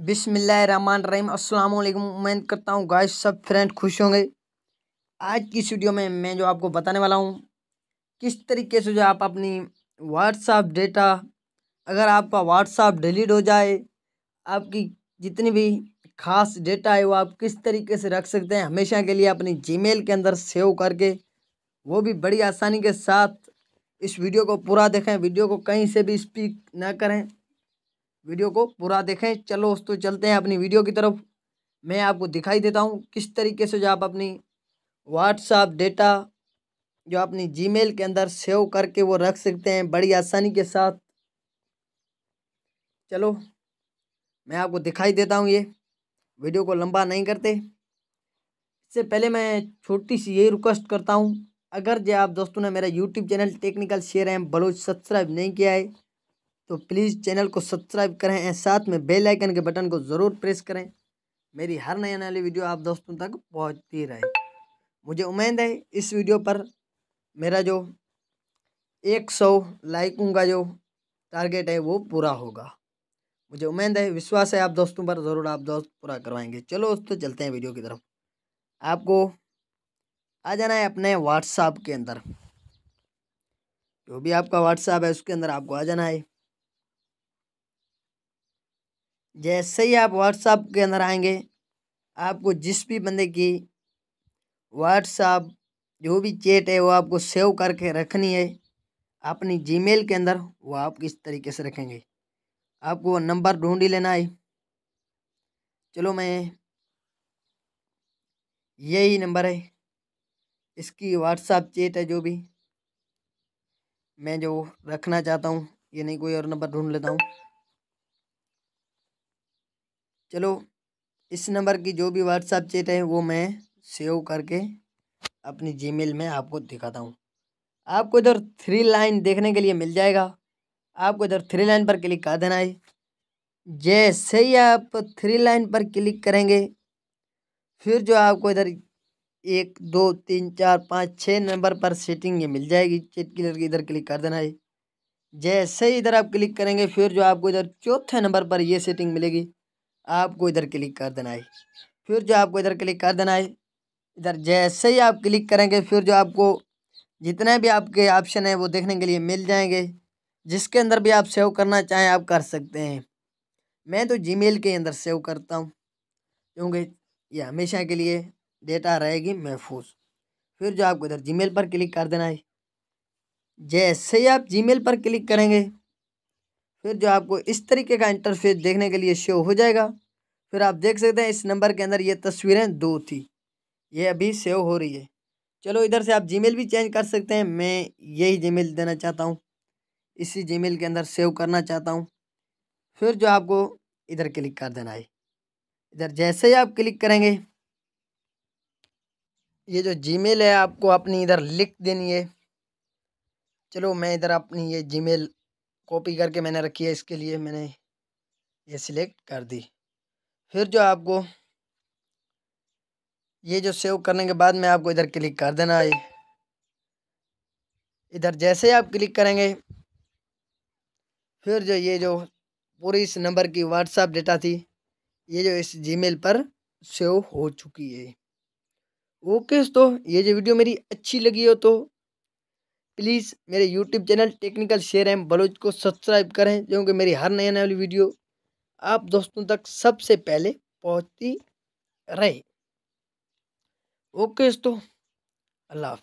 बिसमीम अल्लाम उम्मीद करता हूँ गाइस सब फ्रेंड खुश होंगे आज की वीडियो में मैं जो आपको बताने वाला हूँ किस तरीके से जो आप अपनी व्हाट्सअप डेटा अगर आपका व्हाट्सअप डिलीट हो जाए आपकी जितनी भी खास डेटा है वो आप किस तरीके से रख सकते हैं हमेशा के लिए अपनी मेल के अंदर सेव करके वो भी बड़ी आसानी के साथ इस वीडियो को पूरा देखें वीडियो को कहीं से भी स्पीक ना करें वीडियो को पूरा देखें चलो दोस्तों चलते हैं अपनी वीडियो की तरफ मैं आपको दिखाई देता हूँ किस तरीके से जो आप अपनी व्हाट्सएप डेटा जो अपनी जीमेल के अंदर सेव करके वो रख सकते हैं बड़ी आसानी के साथ चलो मैं आपको दिखाई देता हूँ ये वीडियो को लंबा नहीं करते इससे पहले मैं छोटी सी यही रिक्वेस्ट करता हूँ अगर जो आप दोस्तों ने मेरा YouTube channel technical share M Baloch subscribe नहीं किया है तो प्लीज़ चैनल को सब्सक्राइब करें साथ में बेल आइकन के बटन को ज़रूर प्रेस करें मेरी हर नई आने वाली वीडियो आप दोस्तों तक पहुंचती रहे मुझे उम्मीद है इस वीडियो पर मेरा जो एक सौ लाइकों का जो टारगेट है वो पूरा होगा मुझे उम्मीद है विश्वास है आप दोस्तों पर ज़रूर आप दोस्त पूरा करवाएंगे चलो दोस्तों चलते हैं वीडियो की तरफ आपको आ जाना है अपने व्हाट्सएप के अंदर जो भी आपका व्हाट्सएप है उसके अंदर आपको आ जाना है जैसे ही आप व्हाट्सअप के अंदर आएंगे आपको जिस भी बंदे की व्हाट्सएप जो भी चैट है वो आपको सेव करके रखनी है अपनी जीमेल के अंदर वो आप किस तरीके से रखेंगे आपको वो नंबर ढूंढ ही लेना है चलो मैं यही नंबर है इसकी व्हाट्सएप चैट है जो भी मैं जो रखना चाहता हूँ ये नहीं कोई और नंबर ढूंढ लेता हूँ चलो इस नंबर की जो भी व्हाट्सअप चैट है वो मैं सेव करके अपनी जी में आपको दिखाता हूँ आपको इधर थ्री लाइन देखने के लिए मिल जाएगा आपको इधर थ्री लाइन पर क्लिक कर देना है जैसे ही आप थ्री लाइन पर क्लिक करेंगे फिर जो आपको इधर एक दो तीन चार पाँच छः नंबर पर सेटिंग ये मिल जाएगी चेट क्लियर की इधर क्लिक कर देना है जैसे ही इधर आप क्लिक करेंगे फिर जो आपको इधर चौथे नंबर पर ये सेटिंग मिलेगी आपको इधर क्लिक कर देना है फिर जो आपको इधर क्लिक कर देना है इधर जैसे ही आप क्लिक करेंगे फिर जो आपको जितने भी आपके ऑप्शन हैं वो देखने के लिए मिल जाएंगे जिसके अंदर भी आप सेव करना चाहें आप कर सकते हैं मैं तो जी के अंदर सेव करता हूँ क्योंकि ये हमेशा के लिए डेटा रहेगी महफूज फिर जो आपको इधर जी पर क्लिक कर देना है जैसे ही आप जी पर क्लिक करेंगे फिर जो आपको इस तरीके का इंटरफेस देखने के लिए शो हो जाएगा फिर आप देख सकते हैं इस नंबर के अंदर ये तस्वीरें दो थी ये अभी सेव हो रही है चलो इधर से आप जीमेल भी चेंज कर सकते हैं मैं यही जीमेल देना चाहता हूँ इसी जीमेल के अंदर सेव करना चाहता हूँ फिर जो आपको इधर क्लिक कर देना है इधर जैसे ही आप क्लिक करेंगे ये जो जीमेल है आपको अपनी इधर लिख देनी है चलो मैं इधर अपनी ये जीमेल कॉपी करके मैंने रखी है इसके लिए मैंने ये सिलेक्ट कर दी फिर जो आपको ये जो सेव करने के बाद मैं आपको इधर क्लिक कर देना है इधर जैसे ही आप क्लिक करेंगे फिर जो ये जो पूरी इस नंबर की व्हाट्सअप डेटा थी ये जो इस जीमेल पर सेव हो चुकी है ओके तो ये जो वीडियो मेरी अच्छी लगी हो तो प्लीज़ मेरे YouTube channel technical share M Baloch को सब्सक्राइब करें क्योंकि मेरी हर नई आने वाली वीडियो आप दोस्तों तक सबसे पहले पहुंचती रहे ओके दोस्तों अल्लाह